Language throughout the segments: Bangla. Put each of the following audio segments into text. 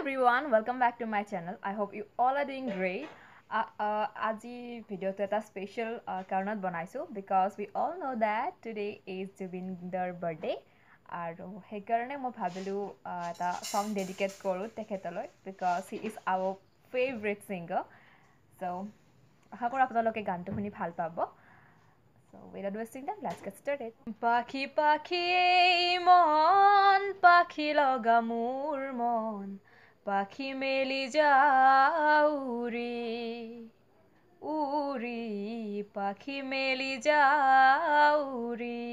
everyone, welcome back to my channel. I hope you all are doing great. Today's video is a special uh, banaisu because we all know that today is Jubinder's birthday. And he karne mo bhavilu ta song dedicate koru tekhetaloi because he is our favorite singer. So, ha kor apda loke gantu huni phal pabo. So, without wasting time, let's get started. Paki paki mon, paki loga mur mon. পাখি মেলি যা রে উরি পাখি মেলি যা রে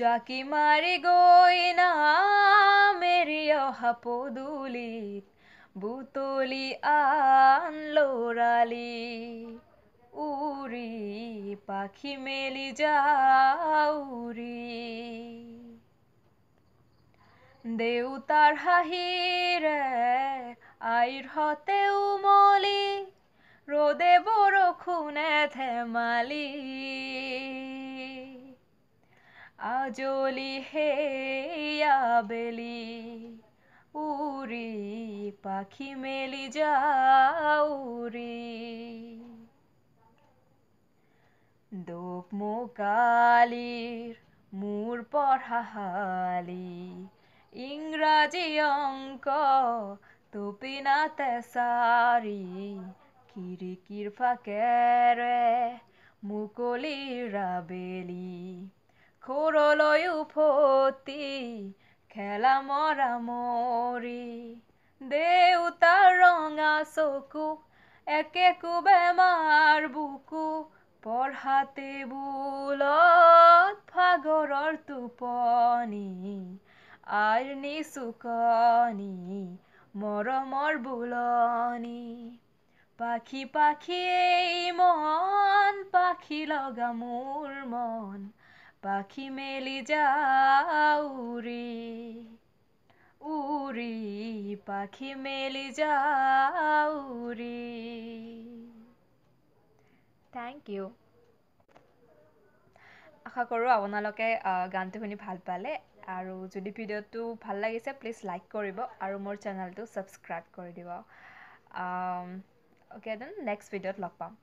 জাকি মারি না মেরি অহাপদুলিত বুতলি আন লোরালি উরি পাখি মেলি যাও দেউতাৰ হাঁহিৰে আইৰহঁতেও হতে উমলি ৰ'দে বৰষুণে ধেমালি আজলি সেয়া আবেলি উৰি পাখি মেলি যাউৰি দোপ মোকালিৰ মোৰ পঢ়াশালী ইংরাজি অঙ্ক তেসারি সারি খিড়কির ফাঁকেৰে মুকলি রাবেলি খোরলয় ফতি খেলা মরি দেউতা ৰঙা চকু একে কুবে মার বুকু পঢ়াতে বোলত ভাগৰৰ টোপনি আর নিসুকনি মরমর বুলনি পাখি পাখি এই মন পাখি লগা মোৰ মন পাখি মেলি যাউৰি উৰি পাখি মেলি যাউৰি থ্যাংক ইউ আশা কৰোঁ আপোনালোকে গানটো শুনি ভাল পালে আৰু যদি ভিডিঅ'টো ভাল লাগিছে প্লিজ লাইক কৰিব আৰু মোৰ চেনেলটো ছাবস্ক্ৰাইব কৰি দিব অ'কে দেন নেক্সট ভিডিঅ'ত লগ পাম